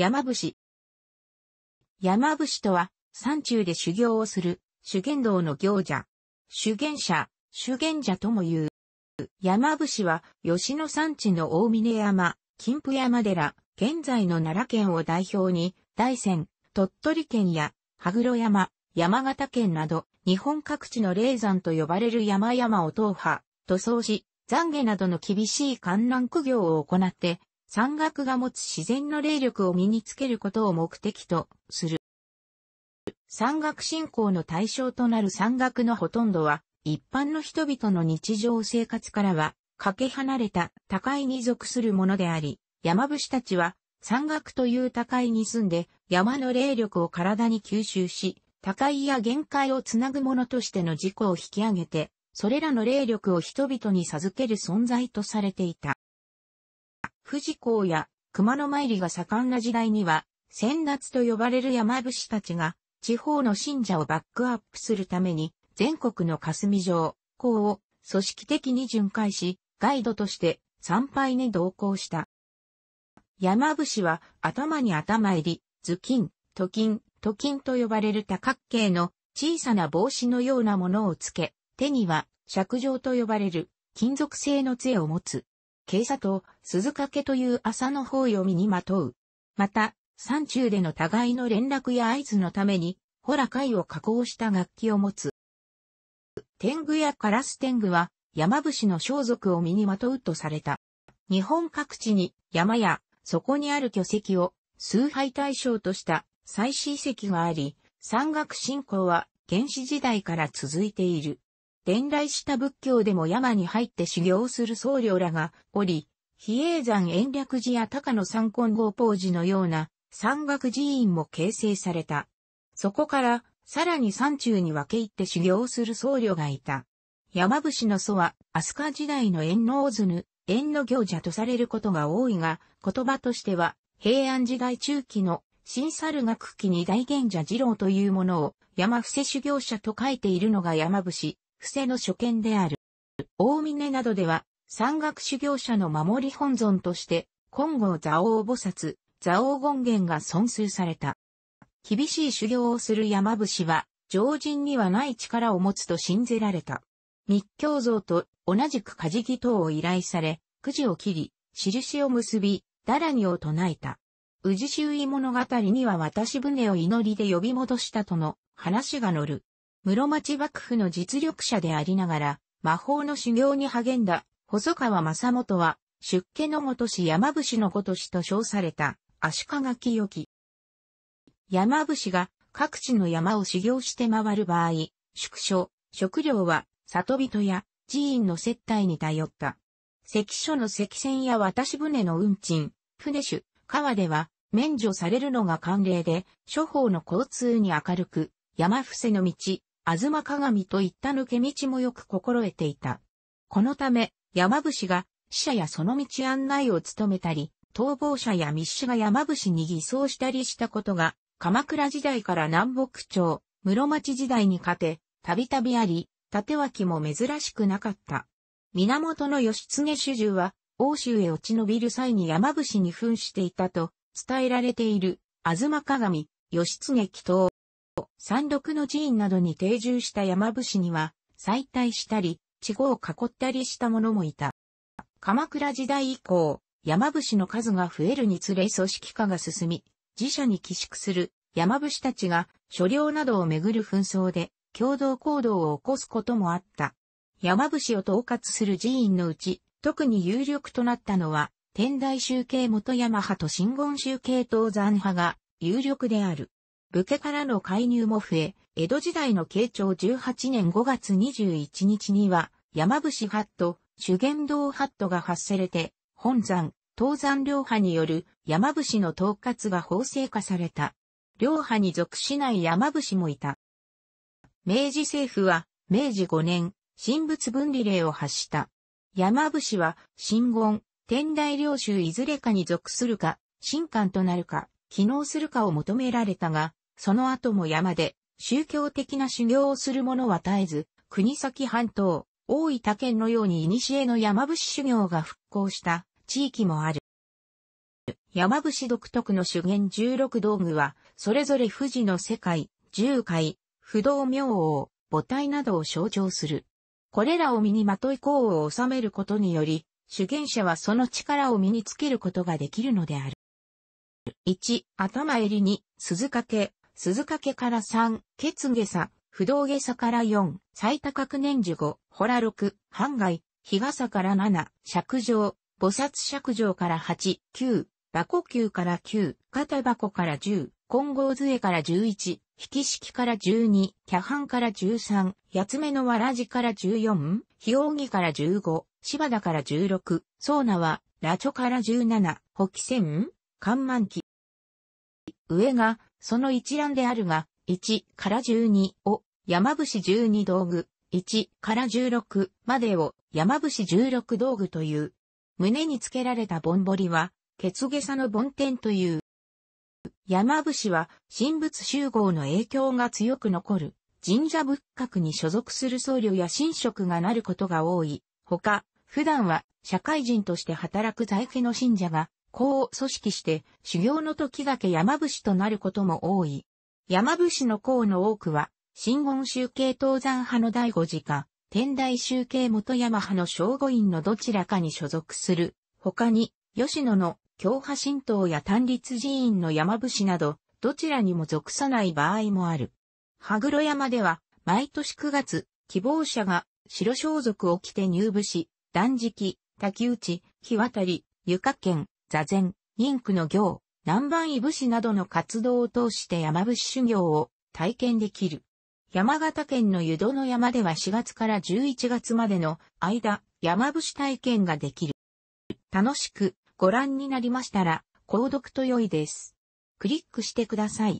山伏。山伏とは、山中で修行をする、修験道の行者。修験者、修験者とも言う。山伏は、吉野山地の大峰山、金峰山寺、現在の奈良県を代表に、大山、鳥取県や、羽黒山、山形県など、日本各地の霊山と呼ばれる山々を踏破、塗装し、懺悔などの厳しい観覧苦行を行って、山岳が持つ自然の霊力を身につけることを目的とする。山岳信仰の対象となる山岳のほとんどは、一般の人々の日常生活からは、かけ離れた高いに属するものであり、山伏たちは山岳という高いに住んで山の霊力を体に吸収し、高いや限界をつなぐものとしての自己を引き上げて、それらの霊力を人々に授ける存在とされていた。富士港や熊野参りが盛んな時代には、先夏と呼ばれる山伏たちが、地方の信者をバックアップするために、全国の霞城、港を組織的に巡回し、ガイドとして参拝に同行した。山伏は頭に頭入り、頭巾、頭巾、頭巾と呼ばれる多角形の小さな帽子のようなものをつけ、手には、尺状と呼ばれる金属製の杖を持つ。警察と鈴掛という朝の方読みにまとう。また、山中での互いの連絡や合図のために、ほら貝を加工した楽器を持つ。天狗やカラス天狗は、山伏の装束を身にまとうとされた。日本各地に山や、そこにある巨石を崇拝対象とした祭祀遺跡があり、山岳信仰は原始時代から続いている。伝来した仏教でも山に入って修行する僧侶らがおり、比叡山延暦寺や高野山根号法寺のような山岳寺院も形成された。そこから、さらに山中に分け入って修行する僧侶がいた。山伏の祖は、飛鳥時代の縁の大ぬ、縁の行者とされることが多いが、言葉としては、平安時代中期の新猿学期に大賢者二郎というものを山伏修行者と書いているのが山伏、伏せの所見である。大峰などでは、山岳修行者の守り本尊として、金剛座王菩薩、座王権現が尊崇された。厳しい修行をする山伏は、常人にはない力を持つと信じられた。密教像と同じくカジギ等を依頼され、くじを切り、印を結び、ダラニを唱えた。宇治周囲物語には私船を祈りで呼び戻したとの話が載る。室町幕府の実力者でありながら、魔法の修行に励んだ、細川正元は、出家のごとし山伏のごとしと称された、足利清木。山伏が各地の山を修行して回る場合、宿所、食料は、里人や寺院の接待に頼った。関所の石船や渡し船の運賃、船主、川では免除されるのが慣例で、諸方の交通に明るく、山伏の道、東鏡といった抜け道もよく心得ていた。このため、山伏が、死者やその道案内を務めたり、逃亡者や密使が山伏に偽装したりしたことが、鎌倉時代から南北朝、室町時代にかけ、たびたびあり、縦脇も珍しくなかった。源義経主従は、欧州へ落ち延びる際に山伏に扮していたと、伝えられている、東鏡、義経祈祷、山麓の寺院などに定住した山伏には、再退したり、地方を囲ったりした者もいた。鎌倉時代以降、山伏の数が増えるにつれ組織化が進み、自社に寄宿する山伏たちが所領などをめぐる紛争で共同行動を起こすこともあった。山伏を統括する寺院のうち、特に有力となったのは、天台集計元山派と真言集計東山派が有力である。武家からの介入も増え、江戸時代の慶長18年5月21日には、山伏ハット、修験道ハットが発せれて、本山、東山両派による山伏の統括が法制化された。両派に属しない山伏もいた。明治政府は、明治5年、神仏分離令を発した。山伏は、神言、天台領衆いずれかに属するか、神官となるか、機能するかを求められたが、その後も山で、宗教的な修行をする者は絶えず、国崎半島、大分県のように古の山伏修行が復興した地域もある。山伏独特の修験十六道具は、それぞれ富士の世界、十海、不動明王、母体などを象徴する。これらを身にまとい功を収めることにより、修験者はその力を身につけることができるのである。1、頭襟に、鈴掛け、鈴掛から3、血下差、不動下差から4、最多角年樹5、ほら6、半外、日傘から7、尺上、菩薩尺上から8、9、箱吸から9、肩箱から10、混合杖から11、引式から12、キャハンから13、八つ目のわらじから14、ひおぎから15、柴田から16、そうなは、ラチョから17、北紀ン、関ン期。上が、その一覧であるが、1から12を山伏12道具、1から16までを山伏16道具という。胸につけられたぼんぼりは、ケツゲサの梵天という。山伏は神仏集合の影響が強く残る。神社仏閣に所属する僧侶や神職がなることが多い。他、普段は社会人として働く在家の信者がこを組織して修行の時だけ山伏となることも多い。山伏の功の多くは、新言集計東山派の第五次か、天台集計元山派の正五院のどちらかに所属する。他に、吉野の京派神道や単立寺院の山伏など、どちらにも属さない場合もある。羽黒山では、毎年9月、希望者が白装束を着て入部し、断食、滝打ち、日渡り、床券、座禅、ンクの行、南蛮いぶしなどの活動を通して山伏修行を体験できる。山形県の湯戸の山では4月から11月までの間、山伏体験ができる。楽しくご覧になりましたら、購読と良いです。クリックしてください。